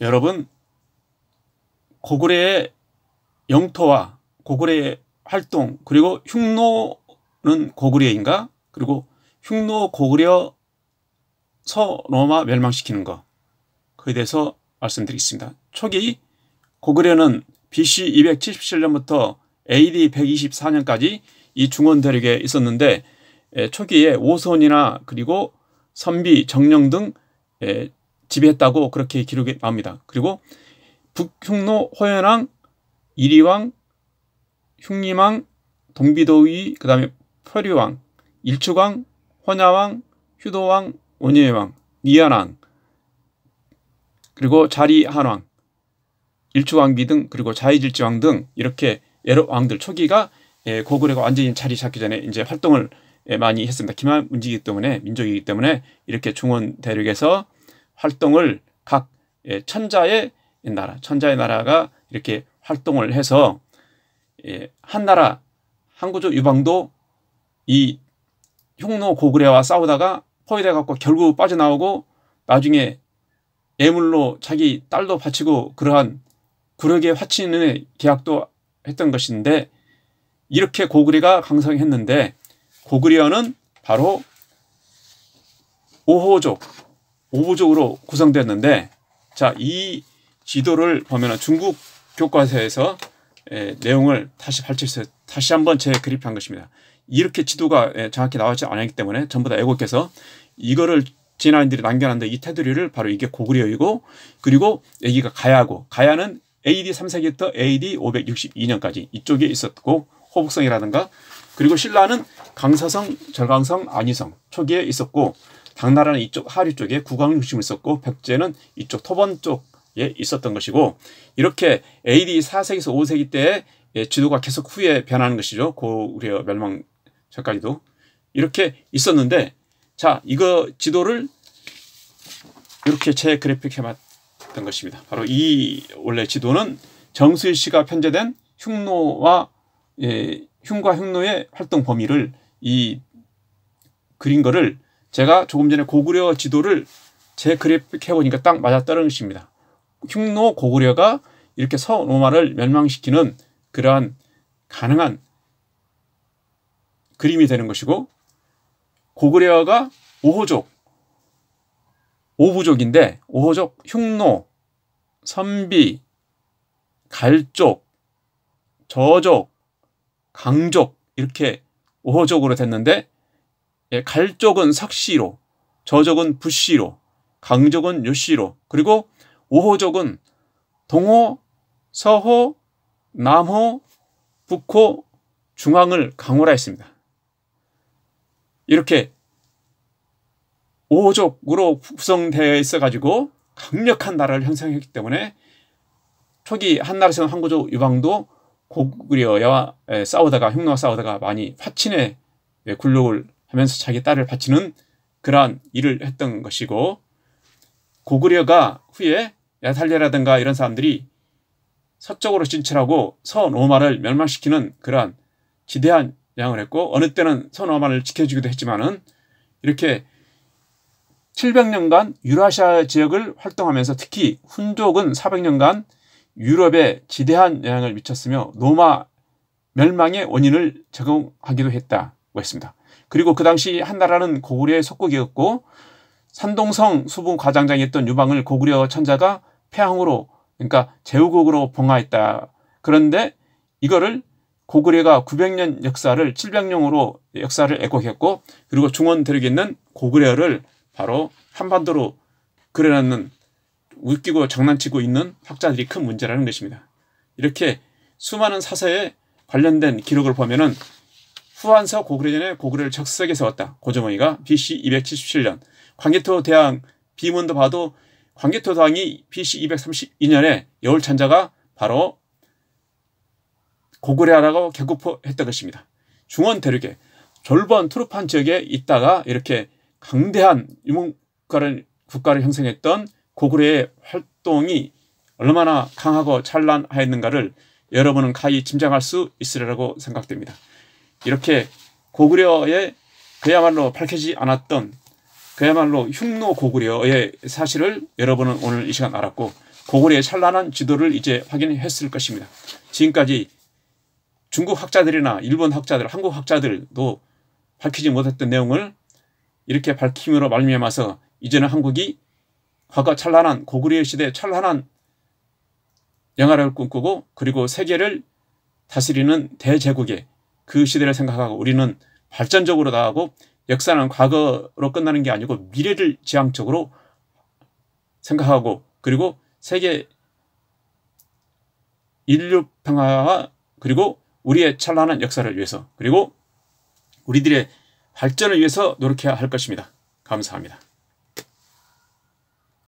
여러분 고구려의 영토와 고구려의 활동 그리고 흉노는 고구려인가 그리고 흉노 고구려 서 로마 멸망시키는 것 그에 대해서 말씀드리겠습니다. 초기 고구려는 BC 277년부터 AD 124년까지 이 중원 대륙에 있었는데 초기에 오손이나 그리고 선비, 정령 등 지배했다고 그렇게 기록이 나옵니다. 그리고 북흉노 호연왕, 이리왕, 흉림왕, 동비도위그 다음에 펄류왕 일축왕, 혼냐왕 휴도왕, 온예왕, 니안왕, 그리고 자리한왕, 일축왕비 등 그리고 자이질지왕 등 이렇게 여러 왕들 초기가 예, 고구려가 완전히 자리 잡기 전에 이제 활동을 예, 많이 했습니다. 기만 문제이기 때문에 민족이기 때문에 이렇게 중원 대륙에서 활동을 각 예, 천자의 나라, 천자의 나라가 이렇게 활동을 해서 예, 한 나라 한구조 유방도 이 흉노 고구려와 싸우다가 포위돼 갖고 결국 빠져나오고 나중에 애물로 자기 딸도 바치고 그러한 구력의 화친의 계약도 했던 것인데 이렇게 고구려가 강성했는데 고구려는 바로 오호족 오보적으로 구성되었는데 자, 이 지도를 보면은 중국 교과서에서 에, 예, 내용을 다시 발췌해서 다시 한번 재그립한 것입니다. 이렇게 지도가 에, 예, 정확히 나왔지 않았기 때문에 전부 다 애국해서 이거를 진화인들이 남겨놨는데 이 테두리를 바로 이게 고구려이고 그리고 여기가 가야고 가야는 AD 3세기부터 AD 562년까지 이쪽에 있었고 호북성이라든가 그리고 신라는 강서성, 절강성, 안위성 초기에 있었고 당나라는 이쪽 하류 쪽에 국왕 중심을 썼고 백제는 이쪽 토번 쪽에 있었던 것이고 이렇게 AD 4세기에서 5세기 때의 예, 지도가 계속 후에 변하는 것이죠. 고구려 멸망 전까지도 이렇게 있었는데 자 이거 지도를 이렇게 제 그래픽 해봤던 것입니다. 바로 이 원래 지도는 정수일 씨가 편제된 흉노와 예, 흉과 흉노의 활동 범위를 이 그린 거를 제가 조금 전에 고구려 지도를 제 그래픽 해보니까 딱맞아떨어입니다 흉노 고구려가 이렇게 서로마를 멸망시키는 그러한 가능한 그림이 되는 것이고 고구려가 오호족, 오부족인데 오호족, 흉노, 선비, 갈족, 저족, 강족 이렇게 오호족으로 됐는데 예, 갈족은석시로저족은 부시로, 강족은 요시로, 그리고 오호족은 동호, 서호, 남호, 북호, 중앙을 강호라 했습니다. 이렇게 오호족으로 구성되어 있어가지고 강력한 나라를 형성했기 때문에 초기 한나라에서는 한고조 유방도 고구려와 예, 싸우다가 흉노와 싸우다가 많이 화친의 굴욕을 예, 하면서 자기 딸을 바치는 그러한 일을 했던 것이고 고구려가 후에 야탈리아라든가 이런 사람들이 서쪽으로 진출하고 서노마를 멸망시키는 그러한 지대한 양을 했고 어느 때는 서노마를 지켜주기도 했지만은 이렇게 700년간 유라시아 지역을 활동하면서 특히 훈족은 400년간 유럽에 지대한 영향을 미쳤으며 로마 멸망의 원인을 제공하기도 했다고 했습니다. 그리고 그 당시 한나라는 고구려의 속국이었고 산동성 수분 과장장이었던 유방을 고구려 천자가 폐항으로 그러니까 제후국으로 봉하했다. 그런데 이거를 고구려가 900년 역사를 700년으로 역사를 애곡했고 그리고 중원 대륙에 있는 고구려를 바로 한반도로 그려놨는 웃기고 장난치고 있는 학자들이 큰 문제라는 것입니다. 이렇게 수많은 사서에 관련된 기록을 보면은 후한서 고구려전에 고구려를 적석에 세웠다. 고종의이가 BC 277년 광개토 대왕 비문도 봐도 광개토 대왕이 BC 232년에 여울찬자가 바로 고구려라고 개국포했던 것입니다. 중원 대륙에 졸번 투르판 지역에 있다가 이렇게 강대한 유목가를 국가를 형성했던 고구려의 활동이 얼마나 강하고 찬란하였는가를 여러분은 가히 짐작할 수 있으리라고 생각됩니다. 이렇게 고구려의 그야말로 밝혀지지 않았던 그야말로 흉노 고구려의 사실을 여러분은 오늘 이 시간 알았고 고구려의 찬란한 지도를 이제 확인했을 것입니다. 지금까지 중국 학자들이나 일본 학자들, 한국 학자들도 밝히지 못했던 내용을 이렇게 밝힘으로 말미암아서 이제는 한국이 과거 찬란한 고구려 시대 찬란한 영화를 꿈꾸고 그리고 세계를 다스리는 대제국의 그 시대를 생각하고 우리는 발전적으로 나가고 역사는 과거로 끝나는 게 아니고 미래를 지향적으로 생각하고 그리고 세계 인류 평화와 그리고 우리의 찬란한 역사를 위해서 그리고 우리들의 발전을 위해서 노력해야 할 것입니다. 감사합니다.